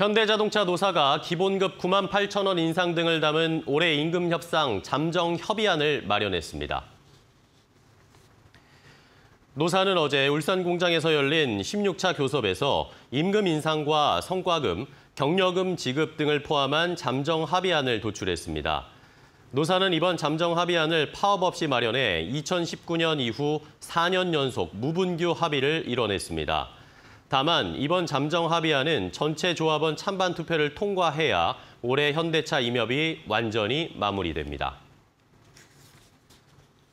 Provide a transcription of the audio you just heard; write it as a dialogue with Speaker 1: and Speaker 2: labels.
Speaker 1: 현대자동차 노사가 기본급 9만 8천 원 인상 등을 담은 올해 임금 협상 잠정 협의안을 마련했습니다. 노사는 어제 울산 공장에서 열린 16차 교섭에서 임금 인상과 성과금, 경려금 지급 등을 포함한 잠정 합의안을 도출했습니다. 노사는 이번 잠정 합의안을 파업 없이 마련해 2019년 이후 4년 연속 무분규 합의를 이뤄냈습니다. 다만 이번 잠정 합의안은 전체 조합원 찬반 투표를 통과해야 올해 현대차 임협이 완전히 마무리됩니다.